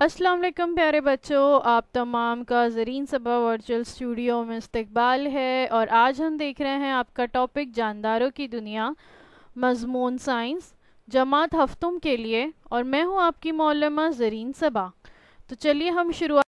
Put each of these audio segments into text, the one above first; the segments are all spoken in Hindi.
असलम प्यारे बच्चों आप तमाम का ज़रीन सबा वर्चुअल स्टूडियो में इस्तबाल है और आज हम देख रहे हैं आपका टॉपिक जानदारों की दुनिया मजमून साइंस जमात हफ्तों के लिए और मैं हूँ आपकी मौलमा ज़रीन सबा तो चलिए हम शुरुआत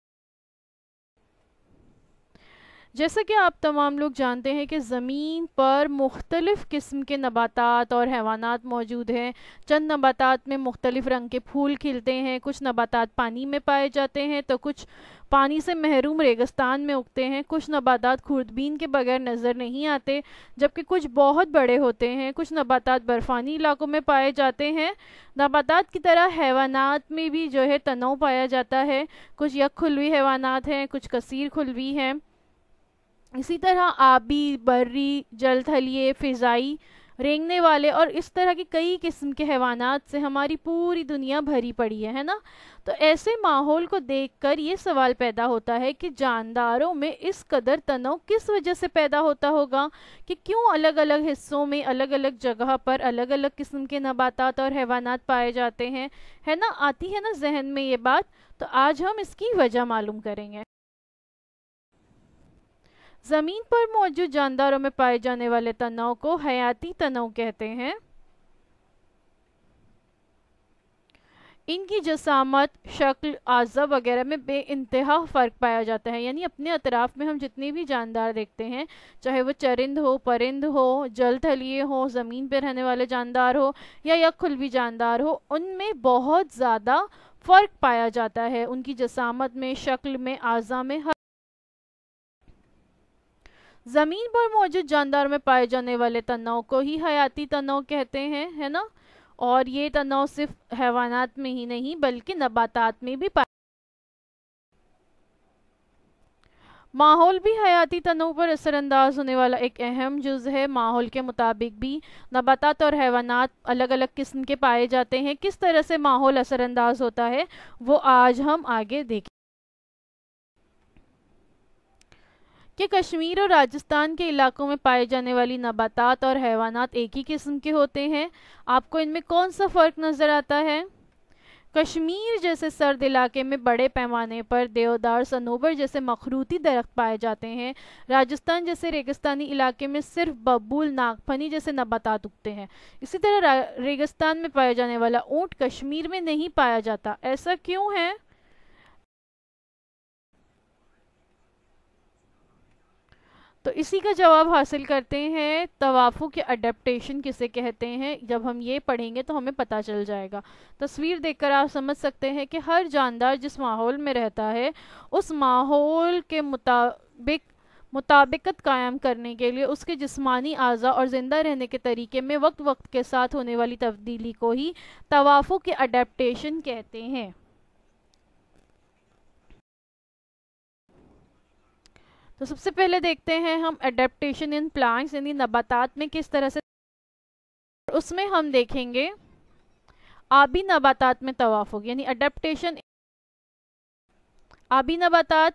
जैसा कि आप तमाम लोग जानते हैं कि ज़मीन पर मुख्तलिफ़ किस्म के नबातात और हैवानात मौजूद हैं चंद नबातात में मुख्तलिफ़ रंग के फूल खिलते हैं कुछ नबातात पानी में पाए जाते हैं तो कुछ पानी से महरूम रेगिस्तान में उगते हैं कुछ नबातात खुर्दबीन के बगैर नज़र नहीं आते जबकि कुछ बहुत बड़े होते हैं कुछ नबातात बर्फ़ानी इलाकों में पाए जाते हैं नबातात की तरह हैवानात में भी जो है तनाव पाया जाता है कुछ यक खुलवी हैवानात हैं कुछ कसीर खुलवी हैं इसी तरह आबी बर्री जलथलीय फ़िज़ाई रेंगने वाले और इस तरह के कई किस्म के हैवानात से हमारी पूरी दुनिया भरी पड़ी है है ना तो ऐसे माहौल को देखकर ये सवाल पैदा होता है कि जानदारों में इस कदर तनाव किस वजह से पैदा होता होगा कि क्यों अलग अलग हिस्सों में अलग अलग जगह पर अलग अलग किस्म के नबातात और हैवानात पाए जाते हैं है ना आती है ना जहन में ये बात तो आज हम इसकी वजह मालूम करेंगे ज़मीन पर मौजूद जानदारों में पाए जाने वाले तनाव को हयाती तनाव कहते हैं इनकी जसामत शक्ल आजा वगैरह में बे इंतहा फ़र्क पाया जाता है यानी अपने अतराफ़ में हम जितने भी जानदार देखते हैं चाहे वो चरिंद हो परिंद हो जल थलिए हो ज़मीन पर रहने वाले जानदार हो या भी जानदार हो उनमें बहुत ज़्यादा फ़र्क पाया जाता है उनकी जसामत में शक्ल में आजा में हर ज़मीन पर मौजूद जानदार में पाए जाने वाले तनाव को ही हयाती तनाव कहते हैं है ना और ये तनाव सिर्फ हैवानात में ही नहीं बल्कि नबातात में भी पाए माहौल भी हयाती तनाव पर असरअंदाज होने वाला एक अहम जुज़ है माहौल के मुताबिक भी नबातात और हैवानात अलग अलग किस्म के पाए जाते हैं किस तरह से माहौल असरअंदाज होता है वो आज हम आगे देखें कि कश्मीर और राजस्थान के इलाकों में पाए जाने वाली नबातात और हैवानात एक ही किस्म के होते हैं आपको इनमें कौन सा फ़र्क नज़र आता है कश्मीर जैसे सर्द इलाके में बड़े पैमाने पर देवदार सनोबर जैसे मखरूती दरख्त पाए जाते हैं राजस्थान जैसे रेगिस्तानी इलाके में सिर्फ बबूल नागफनी जैसे नबातात उगते हैं इसी तरह रेगिस्तान में पाया जाने वाला ऊँट कश्मीर में नहीं पाया जाता ऐसा क्यों है तो इसी का जवाब हासिल करते हैं तवाफ़ु के अडेप्टशन किसे कहते हैं जब हम ये पढ़ेंगे तो हमें पता चल जाएगा तस्वीर देखकर आप समझ सकते हैं कि हर जानदार जिस माहौल में रहता है उस माहौल के मुताबिक मुताबिकत कायम करने के लिए उसके जिस्मानी अज़ा और ज़िंदा रहने के तरीके में वक्त वक्त के साथ होने वाली तब्दीली को ही तवाफ़ु के अडेप्टशन कहते हैं तो सबसे पहले देखते हैं हम अडेप्टेशन इन प्लांट्स यानी नबातात में किस तरह से उसमें हम देखेंगे आबी नबातात में तवाफुक यानी अडेप्टेशन आबी नबातात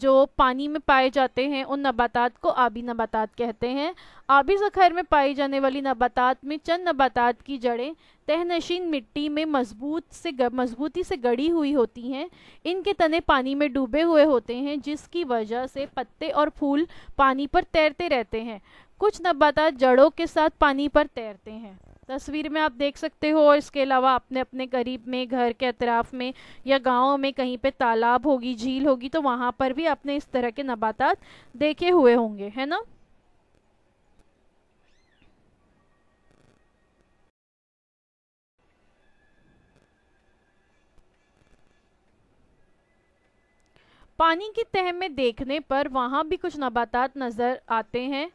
जो पानी में पाए जाते हैं उन नबातात को आबी नबातात कहते हैं आबी जखैर में पाई जाने वाली नबातात में चंद नबातात की जड़ें तहनशीन मिट्टी में मजबूत से मजबूती से गड़ी हुई होती हैं इनके तने पानी में डूबे हुए होते हैं जिसकी वजह से पत्ते और फूल पानी पर तैरते रहते हैं कुछ नबातात जड़ों के साथ पानी पर तैरते हैं तस्वीर में आप देख सकते हो और इसके अलावा आपने अपने करीब में घर के अतराफ में या गाँव में कहीं पे तालाब होगी झील होगी तो वहाँ पर भी आपने इस तरह के नबातात देखे हुए होंगे है ना पानी की तह में देखने पर वहाँ भी कुछ नबातात नज़र आते हैं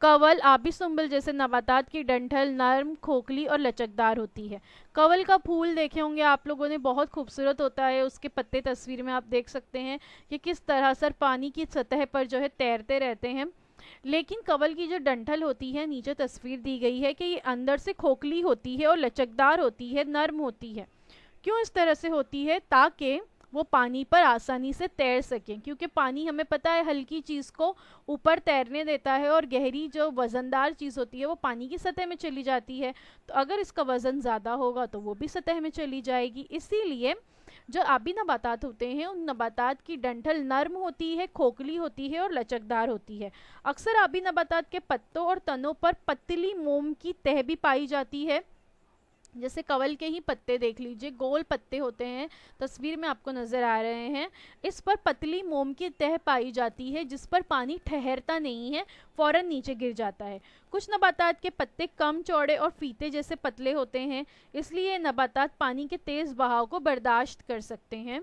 कवल आबी सुंबल जैसे नबातात की डंठल नर्म खोखली और लचकदार होती है कवल का फूल देखे होंगे आप लोगों ने बहुत खूबसूरत होता है उसके पत्ते तस्वीर में आप देख सकते हैं कि किस तरह सर पानी की सतह पर जो है तैरते रहते हैं लेकिन कवल की जो डंठल होती है नीचे तस्वीर दी गई है कि ये अंदर से खोखली होती है और लचकदार होती है नर्म होती है क्यों इस तरह से होती है ताकि वो पानी पर आसानी से तैर सकें क्योंकि पानी हमें पता है हल्की चीज़ को ऊपर तैरने देता है और गहरी जो वज़नदार चीज़ होती है वो पानी की सतह में चली जाती है तो अगर इसका वज़न ज़्यादा होगा तो वो भी सतह में चली जाएगी इसीलिए जो आबी नबातात होते हैं उन नबातात की डंठल नर्म होती है खोखली होती है और लचकदार होती है अक्सर आबी नबातात के पत्तों और तनों पर पतली मोम की तह भी पाई जाती है जैसे कवल के ही पत्ते देख लीजिए गोल पत्ते होते हैं तस्वीर में आपको नज़र आ रहे हैं इस पर पतली मोम की तह पाई जाती है जिस पर पानी ठहरता नहीं है फ़ौरन नीचे गिर जाता है कुछ नबातात के पत्ते कम चौड़े और फीते जैसे पतले होते हैं इसलिए नबातात पानी के तेज़ बहाव को बर्दाश्त कर सकते हैं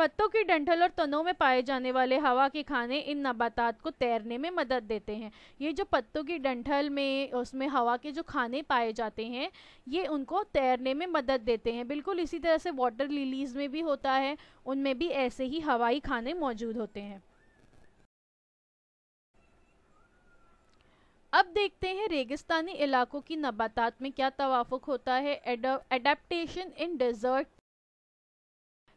पत्तों के डंठल और तनों में पाए जाने वाले हवा के खाने इन नबातात को तैरने में मदद देते हैं ये जो पत्तों की डंठल में उसमें हवा के जो खाने पाए जाते हैं ये उनको तैरने में मदद देते हैं बिल्कुल इसी तरह से वाटर लिलीज में भी होता है उनमें भी ऐसे ही हवाई खाने मौजूद होते हैं अब देखते हैं रेगिस्तानी इलाकों की नबातात में क्या तवाफुक होता है एडेप्टेशन इन डेजर्ट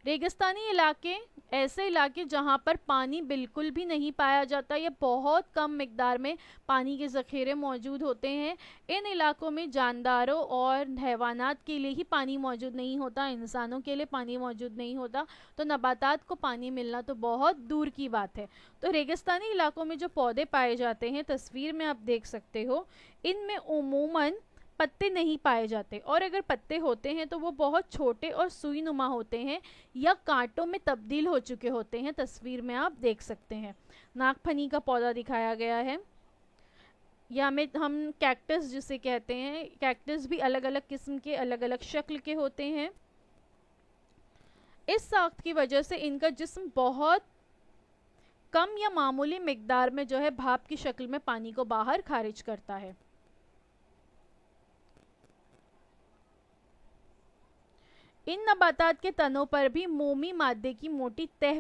रेगिस्तानी इलाके ऐसे इलाके जहाँ पर पानी बिल्कुल भी नहीं पाया जाता या बहुत कम मकदार में पानी के ज़ख़ीरे मौजूद होते हैं इन इलाकों में जानदारों और हैवानात के लिए ही पानी मौजूद नहीं होता इंसानों के लिए पानी मौजूद नहीं होता तो नबातात को पानी मिलना तो बहुत दूर की बात है तो रेगिस्तानी इलाकों में जो पौधे पाए जाते हैं तस्वीर में आप देख सकते हो इनमें उमूमन पत्ते नहीं पाए जाते और अगर पत्ते होते हैं तो वो बहुत छोटे और सुई नुमा होते हैं या कांटों में तब्दील हो चुके होते हैं तस्वीर में आप देख सकते हैं नागफनी का पौधा दिखाया गया है या में हम कैक्टस जिसे कहते हैं कैक्टस भी अलग अलग किस्म के अलग अलग शक्ल के होते हैं इस साख्त की वजह से इनका जिस्म बहुत कम या मामूली मकदार में जो है भाप की शक्ल में पानी को बाहर खारिज करता है इन नबातात के तनों पर भी मोमी मादे की मोटी तह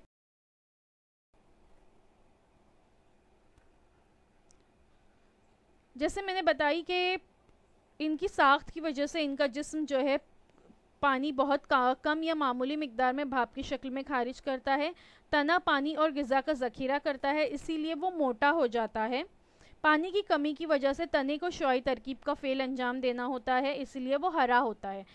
जैसे मैंने बताई कि इनकी साख्त की वजह से इनका जिस्म जो है पानी बहुत कम या मामूली मकदार में भाप की शक्ल में खारिज करता है तना पानी और गज़ा का ज़खीरा करता है इसीलिए वो मोटा हो जाता है पानी की कमी की वजह से तने को शुआई तरकीब का फेल अंजाम देना होता है इसलिए वो हरा होता है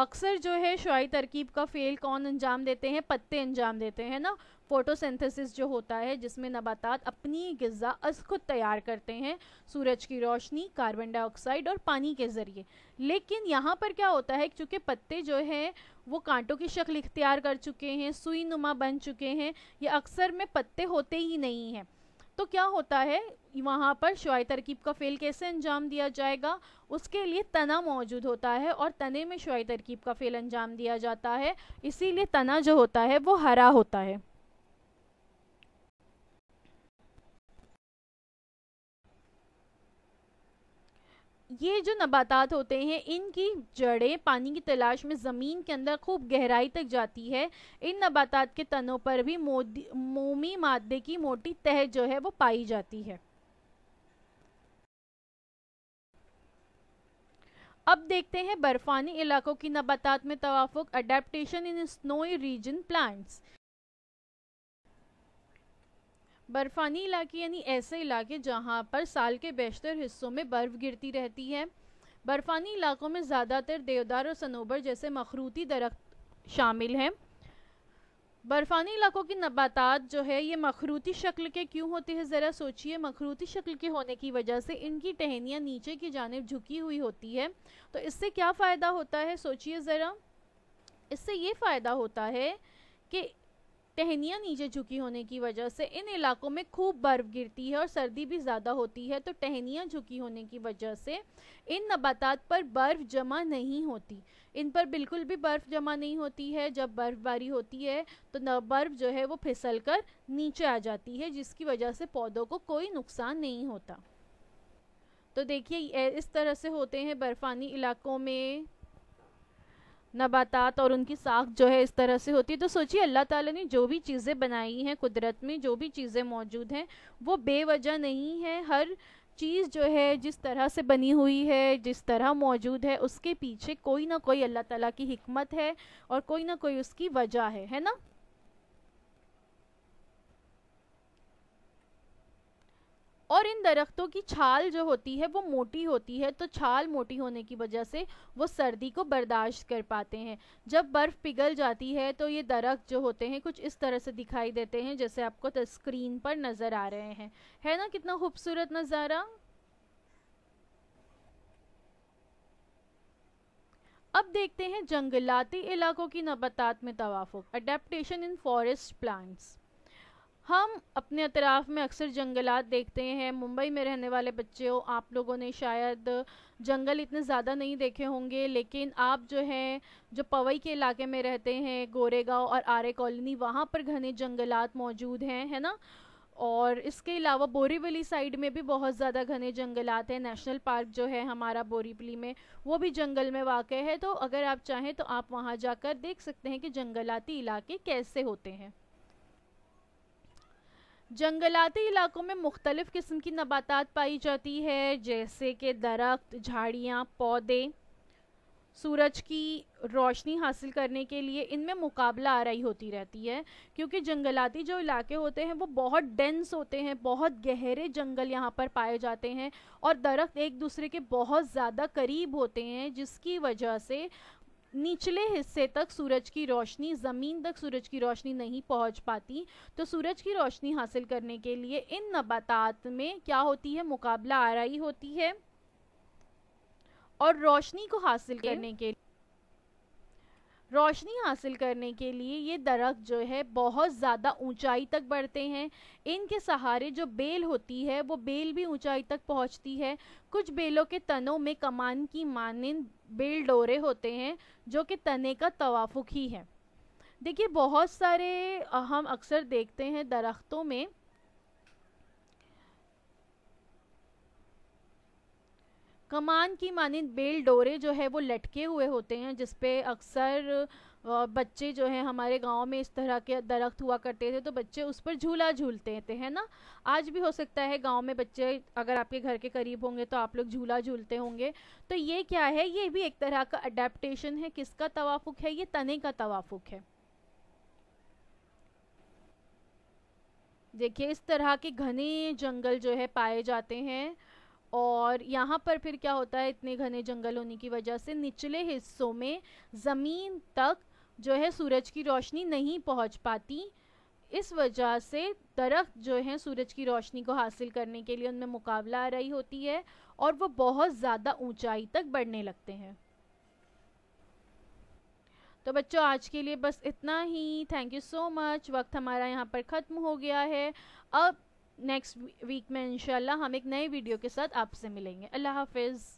अक्सर जो है शुआई तरकीब का फेल कौन अंजाम देते हैं पत्ते अंजाम देते हैं ना फोटोसिंथेसिस जो होता है जिसमें नबातात अपनी गज़ा अस खुद तैयार करते हैं सूरज की रोशनी कार्बन डाइऑक्साइड और पानी के ज़रिए लेकिन यहाँ पर क्या होता है चूँकि पत्ते जो है वो कांटों की शक्ल इख्तियार कर चुके हैं सुई नुमा बन चुके हैं ये अक्सर में पत्ते होते ही नहीं हैं तो क्या होता है वहाँ पर शुआई तरकीब का फ़ेल कैसे अंजाम दिया जाएगा उसके लिए तना मौजूद होता है और तने में शुआई तरकीब का फ़ेल अंजाम दिया जाता है इसीलिए तना जो होता है वो हरा होता है ये जो नबातात होते हैं इनकी जड़ें पानी की तलाश में ज़मीन के अंदर खूब गहराई तक जाती है इन नबातात के तनों पर भी मोमी मादे की मोटी तह जो है वो पाई जाती है अब देखते हैं बर्फानी इलाकों की नबातात में तवाफुक adaptation in snowy region plants बर्फ़ानी इलाके यानी ऐसे इलाके जहाँ पर साल के बेशतर हिस्सों में बर्फ़ गिरती रहती है बर्फ़ानी इलाकों में ज़्यादातर देवदार और सनोबर जैसे मखरूती दरख्त शामिल हैं बर्फ़ानी इलाकों की नबातात जो है ये मखरूती शक्ल के क्यों होते हैं ज़रा सोचिए मखरूती शक्ल के होने की वजह से इनकी टहनियाँ नीचे की जानब झुकी हुई होती है तो इससे क्या फ़ायदा होता है सोचिए ज़रा इससे ये फ़ायदा होता है कि टहनियाँ नीचे झुकी होने की वजह से इन इलाकों में खूब बर्फ गिरती है और सर्दी भी ज़्यादा होती है तो टहनियाँ झुकी होने की वजह से इन नबातात पर बर्फ़ जमा नहीं होती इन पर बिल्कुल भी बर्फ़ जमा नहीं होती है जब बर्फ़बारी होती है तो बर्फ़ जो है वो फिसल कर नीचे आ जाती है जिसकी वजह से पौधों को कोई नुकसान नहीं होता तो देखिए इस तरह से होते हैं बर्फ़ानी इलाकों में नबातात और उनकी साख जो है इस तरह से होती है तो सोचिए अल्लाह ताला ने जो भी चीज़ें बनाई हैं कुदरत में जो भी चीज़ें मौजूद हैं वो बेवजह नहीं है हर चीज़ जो है जिस तरह से बनी हुई है जिस तरह मौजूद है उसके पीछे कोई ना कोई अल्लाह ताला की हिकमत है और कोई ना कोई उसकी वजह है है ना और इन दरख्तों की छाल जो होती है वो मोटी होती है तो छाल मोटी होने की वजह से वो सर्दी को बर्दाश्त कर पाते हैं जब बर्फ़ पिघल जाती है तो ये दरख्त जो होते हैं कुछ इस तरह से दिखाई देते हैं जैसे आपको स्क्रीन पर नज़र आ रहे हैं है ना कितना खूबसूरत नज़ारा अब देखते हैं जंगलाती इलाकों की नबतात में तवाफुक अडेप्टन इन फॉरेस्ट प्लांट्स हम अपने अतराफ़ में अक्सर जंगलात देखते हैं मुंबई में रहने वाले बच्चे आप लोगों ने शायद जंगल इतने ज़्यादा नहीं देखे होंगे लेकिन आप जो हैं जो पवई के इलाके में रहते हैं गोरेगांव और आरे कॉलोनी वहाँ पर घने जंगलात मौजूद हैं है ना और इसके अलावा बोरीवली साइड में भी बहुत ज़्यादा घने जंगलात हैं नेशनल पार्क जो है हमारा बोरीवली में वो भी जंगल में वाक़ है तो अगर आप चाहें तो आप वहाँ जाकर देख सकते हैं कि जंगलाती इलाके कैसे होते हैं जंगलाती इलाकों में मुख्तलिफ़ किस्म की नबातात पाई जाती है जैसे कि दरख्त झाड़ियाँ पौधे सूरज की रोशनी हासिल करने के लिए इनमें मुकाबला आ रही होती रहती है क्योंकि जंगलाती जो इलाके होते हैं वो बहुत डेंस होते हैं बहुत गहरे जंगल यहाँ पर पाए जाते हैं और दरख्त एक दूसरे के बहुत ज़्यादा करीब होते हैं जिसकी वजह से निचले हिस्से तक सूरज की रोशनी ज़मीन तक सूरज की रोशनी नहीं पहुंच पाती तो सूरज की रोशनी हासिल करने के लिए इन नबातात में क्या होती है मुकाबला आ रही होती है और रोशनी को हासिल करने के लिए रोशनी हासिल करने के लिए ये दरख्त जो है बहुत ज़्यादा ऊंचाई तक बढ़ते हैं इनके सहारे जो बेल होती है वो बेल भी ऊंचाई तक पहुंचती है कुछ बेलों के तनों में कमान की मानंद बेल डोरे होते हैं जो कि तने का तवाफुक ही है देखिए बहुत सारे हम अक्सर देखते हैं दरख्तों में कमान की मानद बेल डोरे जो है वो लटके हुए होते हैं जिसपे अक्सर बच्चे जो हैं हमारे गांव में इस तरह के दरख्त हुआ करते थे तो बच्चे उस पर झूला झूलते थे है ना आज भी हो सकता है गांव में बच्चे अगर आपके घर के करीब होंगे तो आप लोग झूला झूलते होंगे तो ये क्या है ये भी एक तरह का अडेप्टेशन है किसका तवाफुक है ये तने का तवाफुक है देखिए इस तरह के घने जंगल जो है पाए जाते हैं और यहाँ पर फिर क्या होता है इतने घने जंगल होने की वजह से निचले हिस्सों में ज़मीन तक जो है सूरज की रोशनी नहीं पहुँच पाती इस वजह से दरख्त जो हैं सूरज की रोशनी को हासिल करने के लिए उनमें मुकाबला आ रही होती है और वो बहुत ज़्यादा ऊंचाई तक बढ़ने लगते हैं तो बच्चों आज के लिए बस इतना ही थैंक यू सो मच वक्त हमारा यहाँ पर ख़त्म हो गया है अब नेक्स्ट वीक में इंशाल्लाह हम एक नए वीडियो के साथ आपसे मिलेंगे अल्लाह हाफिज़